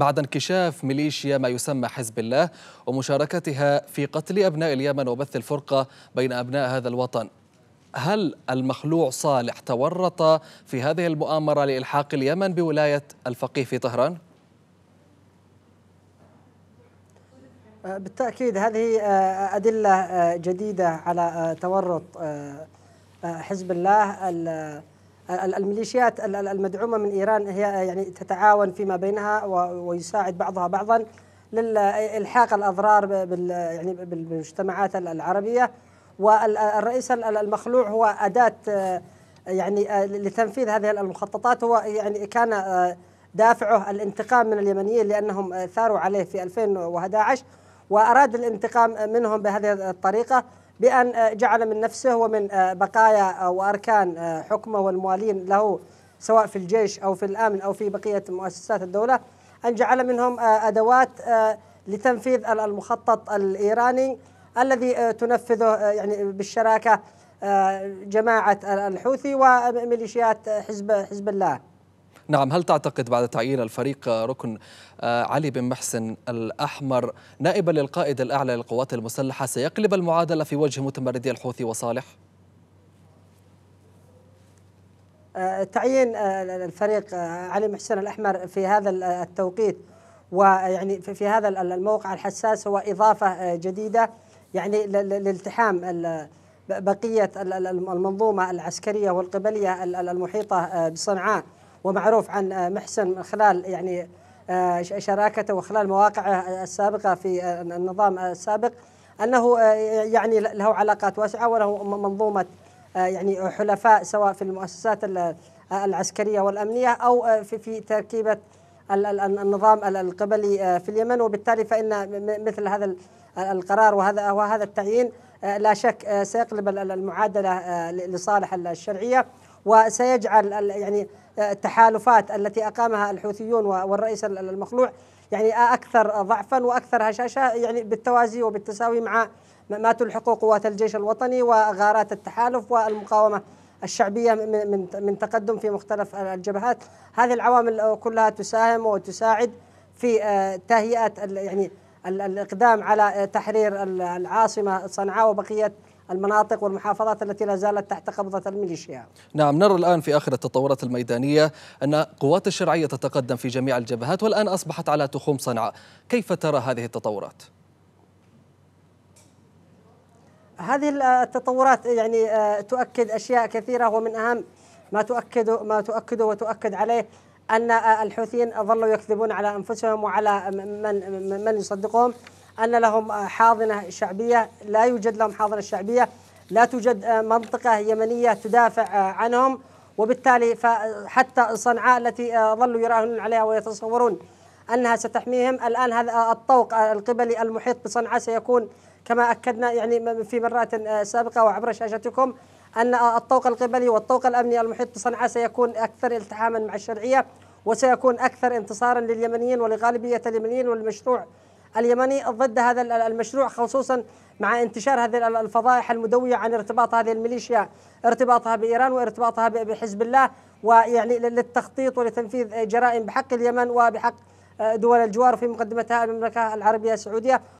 بعد انكشاف ميليشيا ما يسمى حزب الله ومشاركتها في قتل أبناء اليمن وبث الفرقة بين أبناء هذا الوطن هل المخلوع صالح تورط في هذه المؤامرة لإلحاق اليمن بولاية الفقيه في طهران؟ بالتأكيد هذه آه، أدلة آه، جديدة على آه، تورط حزب الله الميليشيات المدعومة من إيران هي يعني تتعاون فيما بينها ويساعد بعضها بعضا للالحاق الاضرار بال يعني بالمجتمعات العربيه والرئيس المخلوع هو اداه آه، يعني آه، لتنفيذ هذه المخططات هو يعني كان آه، دافعه الانتقام من اليمنيين لانهم ثاروا عليه في 2011 واراد الانتقام منهم بهذه الطريقه بأن آه، جعل من نفسه ومن آه، بقايا آه، وأركان حكمه والموالين له سواء في الجيش أو في الأمن أو في بقية مؤسسات الدولة أن جعل منهم أدوات لتنفيذ المخطط الإيراني الذي تنفذه يعني بالشراكة جماعة الحوثي وميليشيات حزب حزب الله نعم هل تعتقد بعد تعيين الفريق ركن آه، علي بن محسن الأحمر نائبا للقائد الأعلى للقوات المسلحة سيقلب المعادلة في وجه متمردي الحوثي وصالح؟ آه، تعيين آه، الفريق علي محسن الأحمر في هذا التوقيت ويعني في هذا الموقع الحساس هو إضافة جديدة يعني لالتحام بقية المنظومة العسكرية والقبلية المحيطة بصنعاء ومعروف عن آه، محسن من خلال يعني آه، شراكته وخلال مواقعه السابقة في آه، النظام السابق أنه يعني له علاقات واسعة وله منظومة يعني حلفاء سواء في المؤسسات العسكرية والأمنية أو في تركيبة النظام القبلي في اليمن وبالتالي فإن مثل هذا القرار وهذا وهذا التعيين لا شك سيقلب المعادلة لصالح الشرعية وسيجعل يعني آه، التحالفات التي اقامها الحوثيون والرئيس المخلوع يعني آه، اكثر ضعفا واكثر هشاشه يعني بالتوازي وبالتساوي مع ما تلحقه قوات الجيش الوطني وغارات التحالف والمقاومه الشعبيه من من تقدم في مختلف الجبهات، هذه العوامل كلها تساهم وتساعد في آه، تهيئه يعني الاقدام على تحرير العاصمه صنعاء وبقيه المناطق والمحافظات التي لا زالت تحت قبضة الميليشيا نعم نرى الآن في آخر التطورات الميدانية أن قوات الشرعية تتقدم في جميع الجبهات والآن أصبحت على تخوم صنعاء كيف ترى هذه التطورات؟ هذه التطورات يعني آه، تؤكد أشياء كثيرة ومن أهم ما تؤكد ما تؤكده وتؤكد عليه أن آه، الحوثيين ظلوا يكذبون على أنفسهم وعلى من من يصدقهم أن لهم حاضنة شعبية لا يوجد لهم حاضنة شعبية لا توجد آه، منطقة يمنية تدافع آه، عنهم وبالتالي فحتى صنعاء التي آه، ظلوا يراهنون عليها ويتصورون أنها ستحميهم الآن هذا الطوق القبلي المحيط بصنعاء سيكون كما أكدنا يعني في مرات سابقة وعبر شاشتكم أن الطوق القبلي والطوق الأمني المحيط بصنعاء سيكون أكثر التحاما مع الشرعية وسيكون أكثر انتصارا لليمنيين ولغالبية اليمنيين والمشروع اليمني ضد هذا المشروع خصوصا مع انتشار هذه الفضائح المدوية عن ارتباط هذه الميليشيا ارتباطها بإيران وارتباطها بحزب الله ويعني للتخطيط ولتنفيذ جرائم بحق اليمن وبحق آه، دول الجوار في مقدمتها المملكة العربية السعودية